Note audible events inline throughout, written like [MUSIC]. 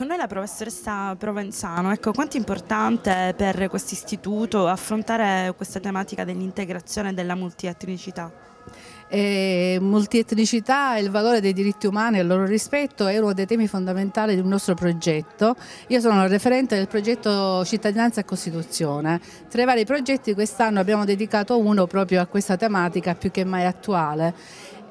con noi la professoressa Provenzano. Ecco, quanto è importante per questo istituto affrontare questa tematica dell'integrazione e della multietnicità? Eh, multietnicità e il valore dei diritti umani e il loro rispetto è uno dei temi fondamentali del nostro progetto. Io sono la referente del progetto Cittadinanza e Costituzione. Tra i vari progetti quest'anno abbiamo dedicato uno proprio a questa tematica più che mai attuale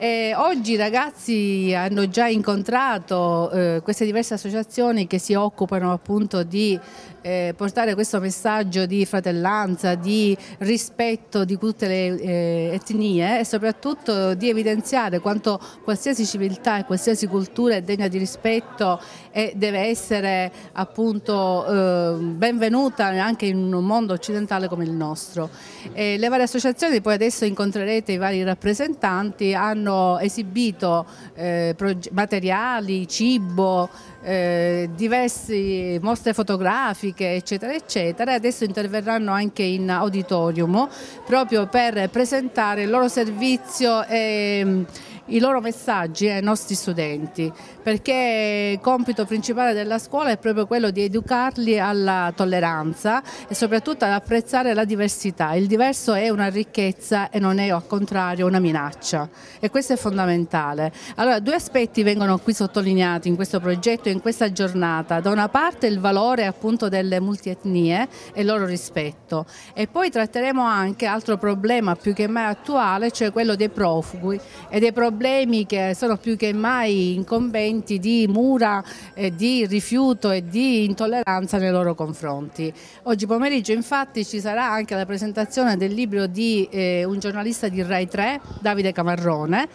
e oggi i ragazzi hanno già incontrato eh, queste diverse associazioni che si occupano appunto di eh, portare questo messaggio di fratellanza, di rispetto di tutte le eh, etnie e soprattutto di evidenziare quanto qualsiasi civiltà e qualsiasi cultura è degna di rispetto e deve essere appunto ehm, benvenuta anche in un mondo occidentale come il nostro. le varie associazioni, poi adesso incontrerete i vari rappresentanti, hanno hanno esibito eh, materiali, cibo, eh, diverse mostre fotografiche eccetera eccetera adesso interverranno anche in auditorium proprio per presentare il loro servizio e i loro messaggi ai nostri studenti, perché il compito principale della scuola è proprio quello di educarli alla tolleranza e soprattutto ad apprezzare la diversità. Il diverso è una ricchezza e non è al contrario una minaccia e questo è fondamentale. Allora, due aspetti vengono qui sottolineati in questo progetto e in questa giornata. Da una parte il valore appunto delle multietnie e il loro rispetto e poi tratteremo anche altro problema più che mai attuale, cioè quello dei profughi e dei problemi problemi che sono più che mai incombenti di mura, eh, di rifiuto e di intolleranza nei loro confronti. Oggi pomeriggio infatti ci sarà anche la presentazione del libro di eh, un giornalista di Rai 3, Davide Camarrone,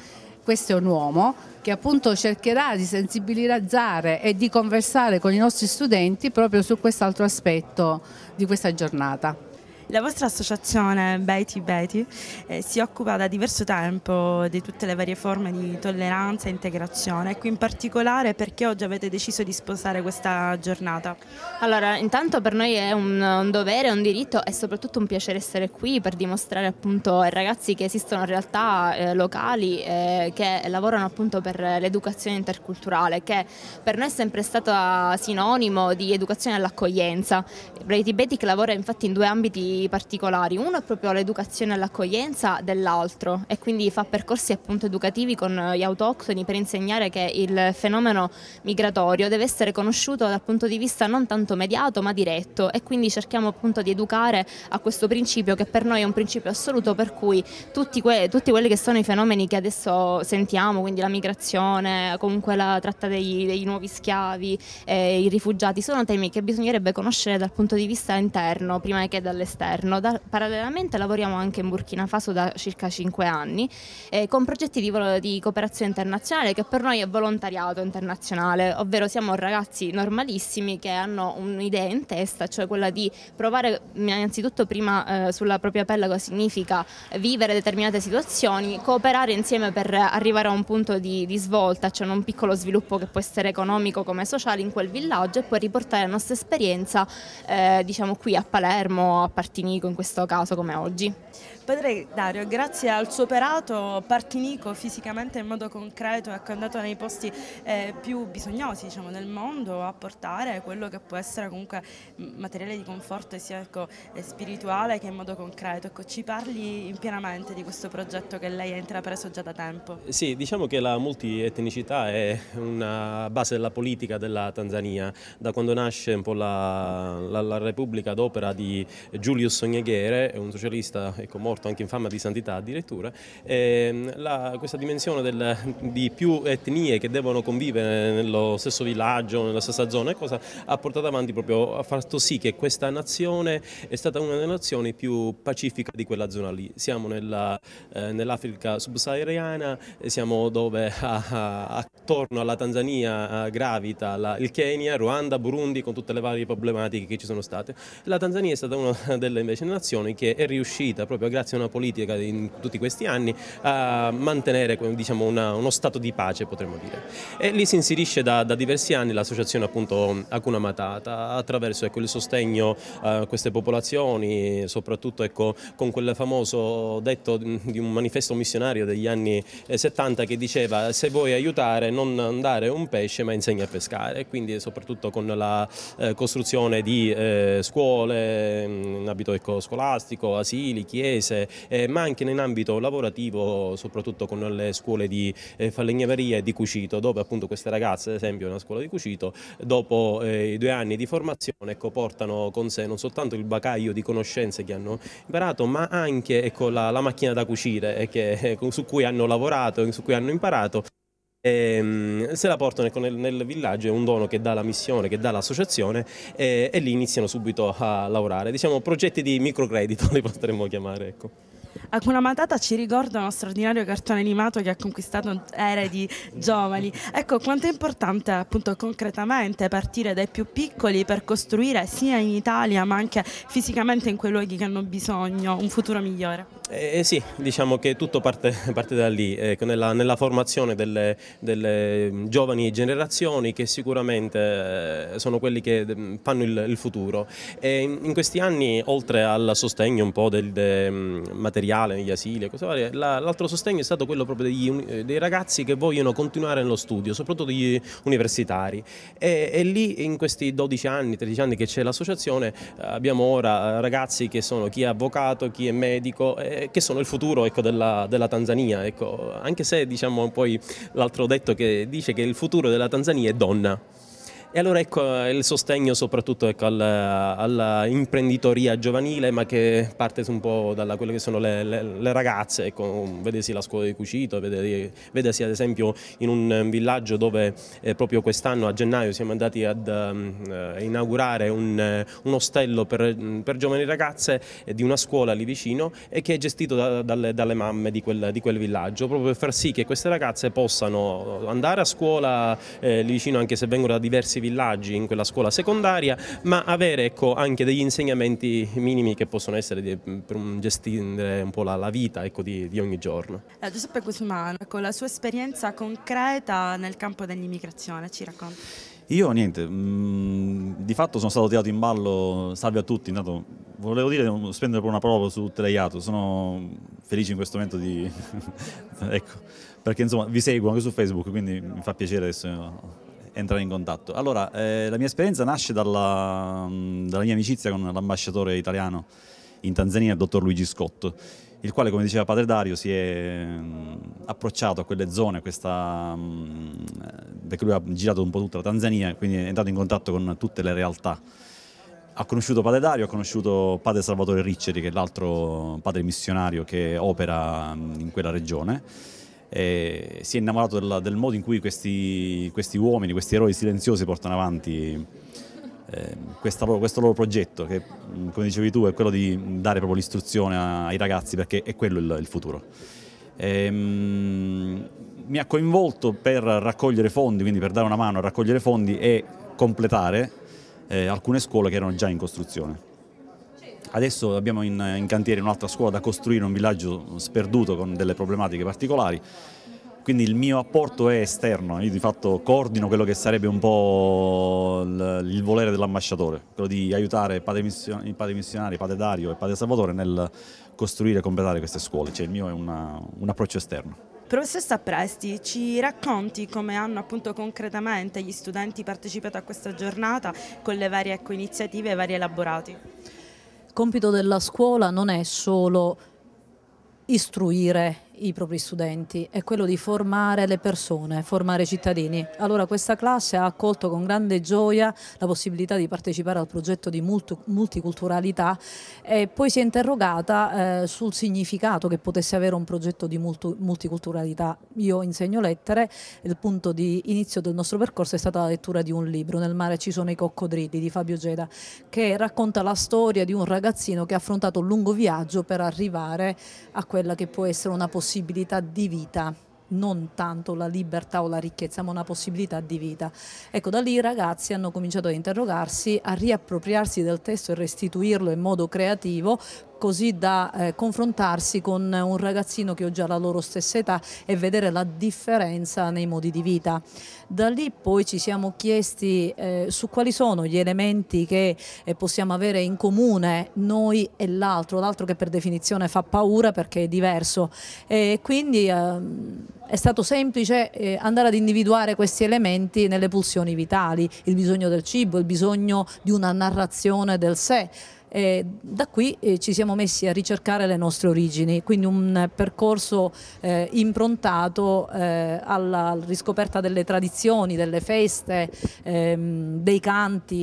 questo è un uomo che appunto cercherà di sensibilizzare e di conversare con i nostri studenti proprio su quest'altro aspetto di questa giornata. La vostra associazione Beti Beti eh, si occupa da diverso tempo di tutte le varie forme di tolleranza e integrazione, ecco in particolare perché oggi avete deciso di sposare questa giornata? Allora, intanto per noi è un, un dovere, un diritto e soprattutto un piacere essere qui per dimostrare appunto ai ragazzi che esistono realtà eh, locali eh, che lavorano appunto per l'educazione interculturale, che per noi è sempre stata sinonimo di educazione all'accoglienza. Beti Beti lavora infatti in due ambiti particolari. Uno è proprio l'educazione all'accoglienza dell'altro e quindi fa percorsi appunto educativi con eh, gli autoctoni per insegnare che il fenomeno migratorio deve essere conosciuto dal punto di vista non tanto mediato ma diretto e quindi cerchiamo appunto di educare a questo principio che per noi è un principio assoluto per cui tutti, que tutti quelli che sono i fenomeni che adesso sentiamo, quindi la migrazione, comunque la tratta degli, dei nuovi schiavi, eh, i rifugiati, sono temi che bisognerebbe conoscere dal punto di vista interno prima che dall'esterno all'esterno. Da, parallelamente lavoriamo anche in Burkina Faso da circa 5 anni eh, con progetti di, di, cooperazione internazionale che per noi è volontariato internazionale, ovvero siamo ragazzi normalissimi che hanno un'idea in testa, cioè quella di provare innanzitutto prima eh, sulla propria pelle cosa significa vivere determinate situazioni, cooperare insieme per arrivare a un punto di, di svolta, cioè un piccolo sviluppo che può essere economico come sociale in quel villaggio e poi riportare la nostra esperienza eh, diciamo qui a Palermo, a partire Martinico in questo caso come oggi. Padre Dario, grazie al suo operato partinico fisicamente in modo concreto, ecco, è andato nei posti eh, più bisognosi diciamo, del mondo a portare quello che può essere comunque mm, materiale di conforto sia ecco, eh, spirituale che in modo concreto. Ecco, ci parli pienamente di questo progetto che lei ha intrapreso già da tempo? Sì, diciamo che la multietnicità è una base della politica della Tanzania. Da quando nasce un po' la, la, la Repubblica d'opera di Julius Onyeghere, un socialista ecco, molto morto anche in fama di santità addirittura, ehm, la, questa dimensione del, di più etnie che devono convivere nello stesso villaggio, nella stessa zona e cosa, ha portato avanti proprio, ha fatto sì che questa nazione è stata una delle nazioni più pacifiche di quella zona lì. Siamo eh, nell'Africa eh, nell subsahariana, siamo dove a, a, attorno alla Tanzania gravita la, il Kenya, Ruanda, Burundi con tutte le varie problematiche che ci sono state. La Tanzania è stata una delle invece nazioni che è riuscita proprio grazie grazie a una politica in tutti questi anni, a mantenere diciamo, una, uno stato di pace, potremmo dire. E lì si inserisce da, da diversi anni l'associazione appunto Acuna Matata, attraverso ecco, il sostegno eh, a queste popolazioni, soprattutto ecco, con quel famoso detto mm, di un manifesto missionario degli anni 70 eh, che diceva se vuoi aiutare non dare un pesce ma insegna a pescare, quindi soprattutto con la eh, costruzione di eh, scuole mm, in abito ecco, scolastico, asili, chiese, imprese, eh, ma anche in ambito lavorativo, soprattutto con le scuole di eh, falegnameria e di cucito, dove appunto queste ragazze, ad esempio nella scuola di cucito, dopo eh, i due anni di formazione ecco, portano con sé non soltanto il bagaglio di conoscenze che hanno imparato, ma anche ecco, la, la, macchina da cucire eh, che, eh, su cui hanno lavorato, su cui hanno imparato ehm, se la portano ecco, nel, nel, villaggio, è un dono che dà la missione, che dà l'associazione e, eh, e lì iniziano subito a lavorare. Diciamo progetti di microcredito [LAUGHS] li potremmo chiamare. Ecco. Hakuna Matata ci ricorda uno straordinario cartone animato che ha conquistato ere di giovani. Ecco quanto è importante appunto concretamente partire dai più piccoli per costruire sia in Italia ma anche fisicamente in quei luoghi che hanno bisogno un futuro migliore. Eh, eh sì, diciamo che tutto parte, parte da lì, eh, nella, nella, formazione delle, delle, mm, giovani generazioni che sicuramente eh, sono quelli che mm, fanno il, il futuro. E in questi anni, oltre al sostegno un po' del, del mm, materiale, sociale, negli asili cose varie. l'altro sostegno è stato quello proprio degli, eh, dei ragazzi che vogliono continuare nello studio, soprattutto degli universitari. E, e lì in questi 12 anni, 13 anni che c'è l'associazione eh, abbiamo ora eh, ragazzi che sono chi è avvocato, chi è medico, eh, che sono il futuro ecco, della, della, Tanzania. Ecco. Anche se diciamo poi l'altro detto che dice che il futuro della Tanzania è donna. E allora ecco eh, il sostegno soprattutto ecco, alla, giovanile ma che parte un po' da quelle che sono le, le, le ragazze, ecco, vedersi la scuola di cucito, vedersi, vedersi ad esempio in un eh, villaggio dove eh, proprio quest'anno a gennaio siamo andati ad mm, eh, inaugurare un, eh, un ostello per, mm, per, giovani ragazze di una scuola lì vicino e che è gestito da, dalle, dalle, mamme di quel, di quel, villaggio, proprio per far sì che queste ragazze possano andare a scuola eh, lì vicino anche se vengono da diversi villaggi villaggi, in quella scuola secondaria, ma avere ecco, anche degli insegnamenti minimi che possono essere di, per gestire un po' la, la vita ecco, di, di, ogni giorno. Eh, Giuseppe Guzman, con la sua esperienza concreta nel campo dell'immigrazione, ci racconta? Io niente, di fatto sono stato tirato in ballo, salve a tutti, intanto volevo dire spendere pure una prova su Teleiato, sono felice in questo momento di... [LAUGHS] ecco, perché insomma vi seguo anche su Facebook, quindi mi fa piacere adesso entrare in contatto. Allora, eh, la mia esperienza nasce dalla, mm, dalla mia amicizia con l'ambasciatore italiano in Tanzania, il dottor Luigi Scotto, il quale, come diceva padre Dario, si è mm, approcciato a quelle zone, questa, mm, perché lui ha girato un po' tutta la Tanzania, quindi è entrato in contatto con tutte le realtà. Ha conosciuto padre Dario, ha conosciuto padre Salvatore Ricceri, che è l'altro padre missionario che opera in quella regione eh, si è innamorato del, del modo in cui questi, questi, uomini, questi eroi silenziosi portano avanti eh, loro, questo loro progetto che mm, come dicevi tu è quello di dare proprio l'istruzione ai ragazzi perché è quello il, il futuro. E, ehm, mi ha coinvolto per raccogliere fondi, quindi per dare una mano a raccogliere fondi e completare eh, alcune scuole che erano già in costruzione. Adesso abbiamo in, in cantiere un'altra scuola da costruire, un villaggio sperduto con delle problematiche particolari quindi il mio apporto è esterno, io di fatto coordino quello che sarebbe un po' il volere dell'ambasciatore, quello di aiutare i padri missionari, padre Dario e padre Salvatore nel costruire e completare queste scuole, cioè il mio è una, un approccio esterno. Professoressa Presti, ci racconti come hanno appunto concretamente gli studenti partecipato a questa giornata con le varie ecco, iniziative e vari elaborati? compito della scuola non è solo istruire i propri studenti è quello di formare le persone, formare i cittadini. Allora questa classe ha accolto con grande gioia la possibilità di partecipare al progetto di multiculturalità e poi si è interrogata eh, sul significato che potesse avere un progetto di multiculturalità. Io insegno lettere, il punto di inizio del nostro percorso è stata la lettura di un libro, Nel mare ci sono i coccodrilli di Fabio Geda, che racconta la storia di un ragazzino che ha affrontato un lungo viaggio per arrivare a quella che può essere una possibilità possibilità di vita non tanto la libertà o la ricchezza, ma una possibilità di vita. Ecco, da lì i ragazzi hanno cominciato a interrogarsi, a riappropriarsi del testo e restituirlo in modo creativo così da eh, confrontarsi con un ragazzino che ho già la loro stessa età e vedere la differenza nei modi di vita. Da lì poi ci siamo chiesti eh, su quali sono gli elementi che eh, possiamo avere in comune noi e l'altro, l'altro che per definizione fa paura perché è diverso e quindi ehm, è stato semplice eh, andare ad individuare questi elementi nelle pulsioni vitali, il bisogno del cibo, il bisogno di una narrazione del sé e da qui eh, ci siamo messi a ricercare le nostre origini, quindi un percorso eh, improntato eh, alla riscoperta delle tradizioni, delle feste, ehm, dei canti,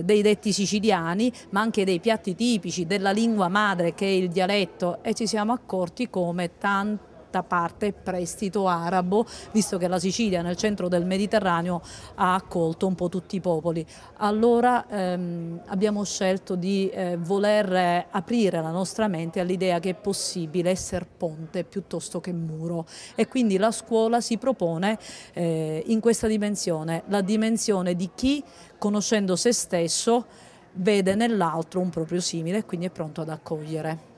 dei detti siciliani, ma anche dei piatti tipici, della lingua madre che è il dialetto e ci siamo accorti come tanti certa parte prestito arabo, visto che la Sicilia nel centro del Mediterraneo ha accolto un po' tutti i popoli. Allora ehm, abbiamo scelto di eh, voler eh, aprire la nostra mente all'idea che è possibile essere ponte piuttosto che muro e quindi la scuola si propone eh, in questa dimensione, la dimensione di chi conoscendo se stesso vede nell'altro un proprio simile e quindi è pronto ad accogliere.